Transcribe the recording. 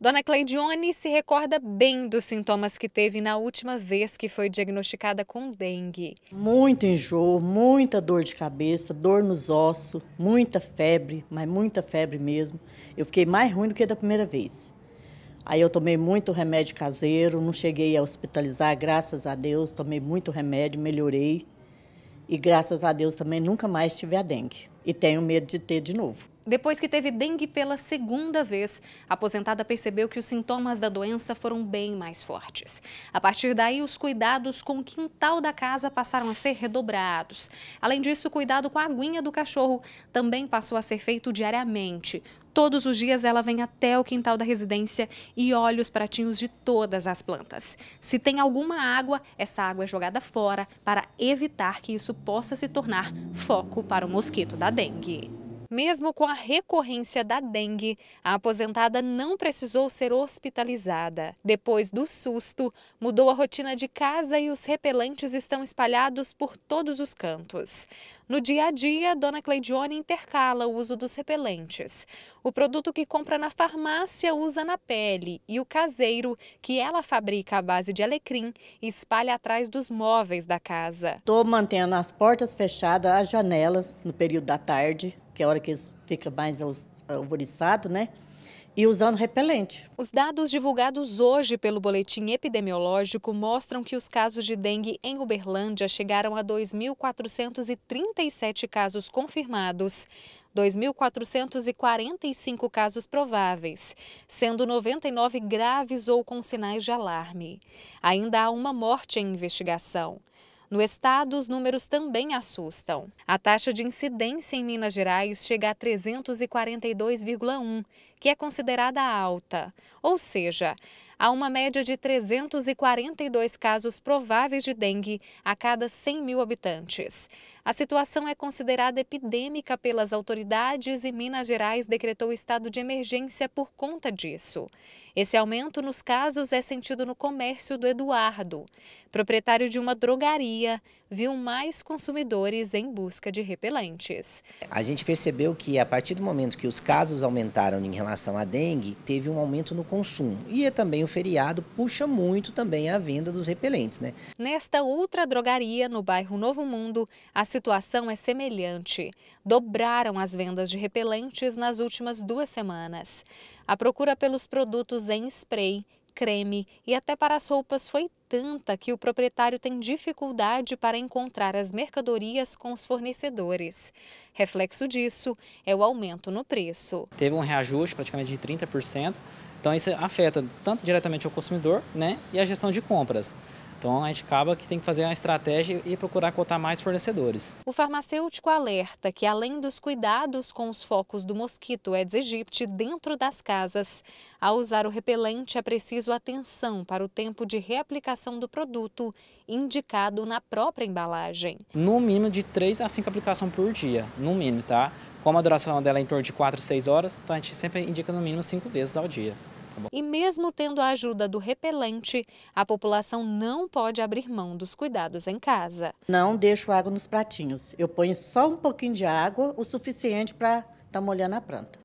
Dona Cleidione se recorda bem dos sintomas que teve na última vez que foi diagnosticada com dengue. Muito enjoo, muita dor de cabeça, dor nos ossos, muita febre, mas muita febre mesmo. Eu fiquei mais ruim do que da primeira vez. Aí eu tomei muito remédio caseiro, não cheguei a hospitalizar, graças a Deus, tomei muito remédio, melhorei. E graças a Deus também nunca mais tive a dengue. E tenho medo de ter de novo. Depois que teve dengue pela segunda vez, a aposentada percebeu que os sintomas da doença foram bem mais fortes. A partir daí, os cuidados com o quintal da casa passaram a ser redobrados. Além disso, o cuidado com a aguinha do cachorro também passou a ser feito diariamente. Todos os dias ela vem até o quintal da residência e olha os pratinhos de todas as plantas. Se tem alguma água, essa água é jogada fora para evitar que isso possa se tornar foco para o mosquito da dengue. Mesmo com a recorrência da dengue, a aposentada não precisou ser hospitalizada. Depois do susto, mudou a rotina de casa e os repelentes estão espalhados por todos os cantos. No dia a dia, Dona Cleidione intercala o uso dos repelentes. O produto que compra na farmácia usa na pele e o caseiro, que ela fabrica à base de alecrim, espalha atrás dos móveis da casa. Estou mantendo as portas fechadas, as janelas no período da tarde, que é a hora que eles ficam mais alvoriçados, né? e usando repelente. Os dados divulgados hoje pelo boletim epidemiológico mostram que os casos de dengue em Uberlândia chegaram a 2.437 casos confirmados. 2.445 casos prováveis, sendo 99 graves ou com sinais de alarme. Ainda há uma morte em investigação. No estado, os números também assustam. A taxa de incidência em Minas Gerais chega a 342,1, que é considerada alta, ou seja, há uma média de 342 casos prováveis de dengue a cada 100 mil habitantes. A situação é considerada epidêmica pelas autoridades e Minas Gerais decretou estado de emergência por conta disso. Esse aumento nos casos é sentido no comércio do Eduardo, proprietário de uma drogaria, viu mais consumidores em busca de repelentes. A gente percebeu que a partir do momento que os casos aumentaram em relação à dengue, teve um aumento no consumo. E é também o feriado puxa muito também a venda dos repelentes, né? Nesta outra drogaria, no bairro Novo Mundo, a situação é semelhante. Dobraram as vendas de repelentes nas últimas duas semanas. A procura pelos produtos em spray, creme e até para as roupas foi tanta que o proprietário tem dificuldade para encontrar as mercadorias com os fornecedores. Reflexo disso é o aumento no preço. Teve um reajuste praticamente de 30%, então isso afeta tanto diretamente o consumidor né, e a gestão de compras. Então a gente acaba que tem que fazer uma estratégia e procurar cotar mais fornecedores. O farmacêutico alerta que além dos cuidados com os focos do mosquito Aedes aegypti dentro das casas, ao usar o repelente é preciso atenção para o tempo de reaplicação do produto indicado na própria embalagem. No mínimo de 3 a 5 aplicações por dia, no mínimo, tá? Como a duração dela é em torno de 4 a 6 horas, então a gente sempre indica no mínimo 5 vezes ao dia. E mesmo tendo a ajuda do repelente, a população não pode abrir mão dos cuidados em casa. Não deixo água nos pratinhos. Eu ponho só um pouquinho de água, o suficiente para estar tá molhando a planta.